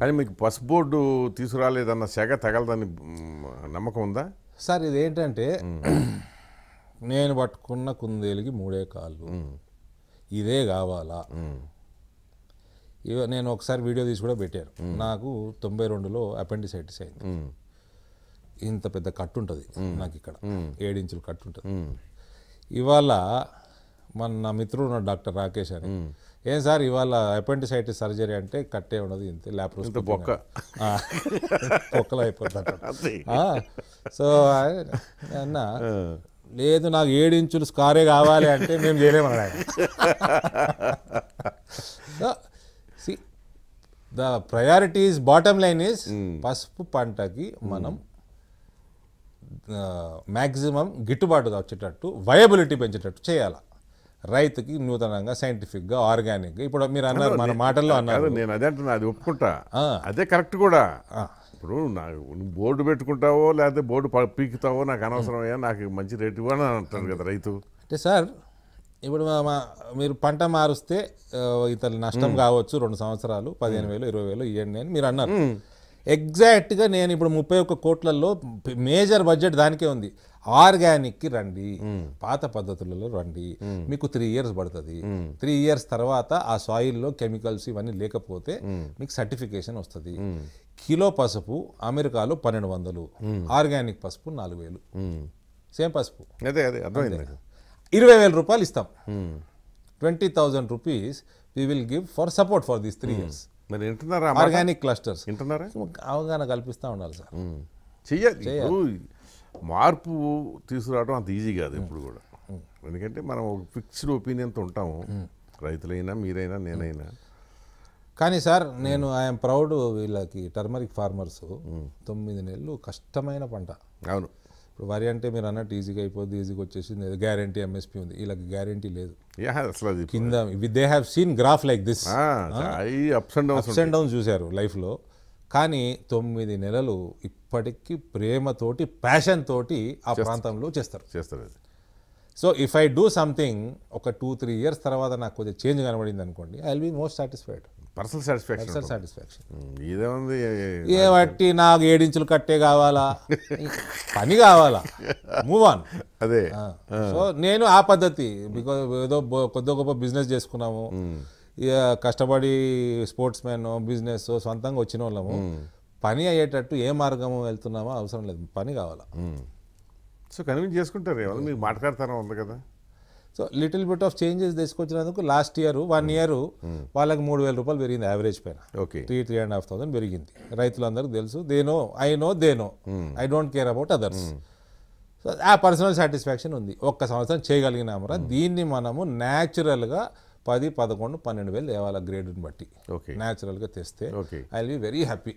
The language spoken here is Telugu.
కానీ మీకు పసు బోర్డు తీసుకురాలేదన్న శాఖ తగలదని నమ్మకం ఉందా సార్ ఇది ఏంటంటే నేను పట్టుకున్న కుందేలికి మూడే కాళ్ళు ఇదే కావాలా నేను ఒకసారి వీడియో తీసి కూడా పెట్టాను నాకు తొంభై రెండులో అపెండిసైటిస్ అయింది ఇంత పెద్ద కట్టు ఉంటుంది నాకు ఇక్కడ ఏడించులు కట్టు ఉంటుంది ఇవాళ మన నా మిత్రుడు ఉన్నాడు డాక్టర్ రాకేష్ అని ఏం సార్ ఇవాళ అపెండిసైటిస్ సర్జరీ అంటే కట్టే ఉండదు ఇంత ల్యాప్రోస్ బొక్క అయిపోతాడు సో అన్న లేదు నాకు ఏడించులు స్కారే కావాలి అంటే మేము చేయలేమన్నా the priorities bottom line is పసుపు పంటకి మనం మ్యాక్సిమం గిట్టుబాటు వచ్చేటట్టు వయబిలిటీ పెంచేటట్టు చేయాలి రైతుకి నూతనంగా సైంటిఫిక్గా ఆర్గానిక్గా ఇప్పుడు మీరు అన్నారు మన మాటల్లో అన్నారు నేను అదే అంటున్నా అది ఒప్పుకుంటా అదే కరెక్ట్ కూడా ఇప్పుడు నాకు బోర్డు పెట్టుకుంటావో లేకపోతే బోర్డు పీకుతావో నాకు అనవసరమయ్యా నాకు మంచి రేటు కూడా అంటాను కదా రైతు అంటే సార్ ఇప్పుడు మీరు పంట మారుస్తే ఇతరులు నష్టం కావచ్చు రెండు సంవత్సరాలు పదిహేను వేలు ఇరవై వేలు ఇవ్వండి అని మీరు అన్నారు ఎగ్జాక్ట్గా నేను ఇప్పుడు ముప్పై ఒక్క కోట్లలో మేజర్ బడ్జెట్ దానికే ఉంది ఆర్గానిక్కి రండి పాత పద్ధతులలో రండి మీకు త్రీ ఇయర్స్ పడుతుంది త్రీ ఇయర్స్ తర్వాత ఆ సాయిల్లో కెమికల్స్ ఇవన్నీ లేకపోతే మీకు సర్టిఫికేషన్ వస్తుంది కిలో పసుపు అమెరికాలో పన్నెండు వందలు ఆర్గానిక్ పసుపు నాలుగు వేలు సేమ్ పసుపు అదే అదే ఇరవై వేల రూపాయలు ఇస్తాం twenty thousand rupees we will give for support for these three years మరి ఆర్గానిక్ క్లస్టర్స్ అవగాహన కల్పిస్తూ ఉండాలి సార్ చెయ్యాలి మార్పు తీసుకురావడం అంత ఈజీ కాదు ఎప్పుడు కూడా ఎందుకంటే మనం ఒక ఫిక్స్డ్ ఒపీనియన్తో ఉంటాము రైతులైనా మీరైనా నేనైనా కానీ సార్ నేను ఐఎమ్ ప్రౌడ్ వీళ్ళకి టర్మరిక్ ఫార్మర్స్ తొమ్మిది నెలలు కష్టమైన పంట అవును ఇప్పుడు వరి అంటే మీరు అన్నట్టు ఈజీగా అయిపోద్ది ఈజీగా వచ్చేసింది గ్యారంటీ ఎంఎస్పీ ఉంది వీళ్ళకి గ్యారంటీ లేదు కింద they have seen graph like this ups and down ups and లైఫ్లో కానీ తొమ్మిది నెలలు ఇప్పటికీ ప్రేమతోటి ప్యాషన్ తోటి ఆ ప్రాంతంలో చేస్తారు చేస్తారు so if I do something ఒక టూ త్రీ ఇయర్స్ తర్వాత నాకు కొద్దిగా చేంజ్ కనబడింది అనుకోండి I will be most satisfied personal satisfaction personal satisfaction ఏ బట్టి నాకు ఏడించులు కట్టే కావాలా పని కావాలా మూవ్ ఆన్ అదే సో నేను ఆ పద్ధతి బికాజ్ ఏదో కొద్ది గొప్ప బిజినెస్ చేసుకున్నాము కష్టపడి స్పోర్ట్స్ మ్యాన్ బిజినెస్ సొంతంగా వచ్చిన వాళ్ళము పని అయ్యేటట్టు ఏ మార్గము వెళ్తున్నామో అవసరం లేదు పని కావాలా సో కన్విన్స్ చేసుకుంటారు ఎవరు మీరు మాట్లాడతారా ఉంది కదా so little bit of changes తీసుకొచ్చినందుకు లాస్ట్ ఇయర్ వన్ ఇయర్ వాళ్ళకి మూడు వేల రూపాయలు పెరిగింది యావరేజ్ పైన okay three three and half thousand పెరిగింది రైతులందరికీ తెలుసు they know I know they know I don't care about others so ఆ పర్సనల్ సాటిస్ఫాక్షన్ ఉంది ఒక్క సంవత్సరం చేయగలిగినామరా దీన్ని మనము న్యాచురల్గా పది పదకొండు పన్నెండు వేలు తేవాలి గ్రేడ్ని బట్టి న్యాచురల్గా తెస్తే I will be very happy